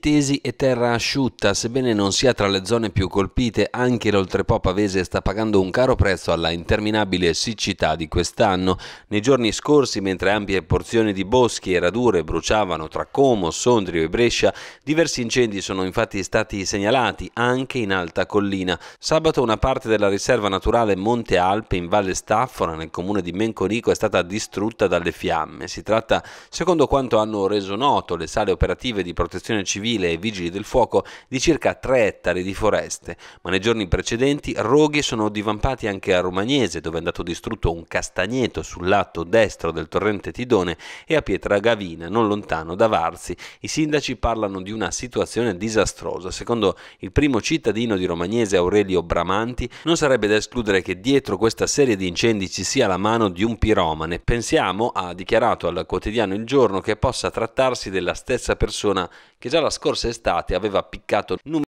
tesi e terra asciutta, sebbene non sia tra le zone più colpite, anche l'Oltrepò pavese sta pagando un caro prezzo alla interminabile siccità di quest'anno. Nei giorni scorsi, mentre ampie porzioni di boschi e radure bruciavano tra Como, Sondrio e Brescia, diversi incendi sono infatti stati segnalati anche in alta collina. Sabato una parte della riserva naturale Monte Alpe in Valle Staffora, nel comune di Menconico, è stata distrutta dalle fiamme. Si tratta, secondo quanto hanno reso noto le sale operative di protezione protezione civile e vigili del fuoco di circa 3 ettari di foreste, ma nei giorni precedenti roghi sono divampati anche a Romagnese, dove è andato distrutto un castagneto sul lato destro del torrente Tidone, e a Pietra Gavina, non lontano da Varzi. I sindaci parlano di una situazione disastrosa. Secondo il primo cittadino di Romagnese, Aurelio Bramanti, non sarebbe da escludere che dietro questa serie di incendi ci sia la mano di un piromane. Pensiamo, ha dichiarato al quotidiano Il Giorno, che possa trattarsi della stessa persona che già la scorsa estate aveva piccato numeri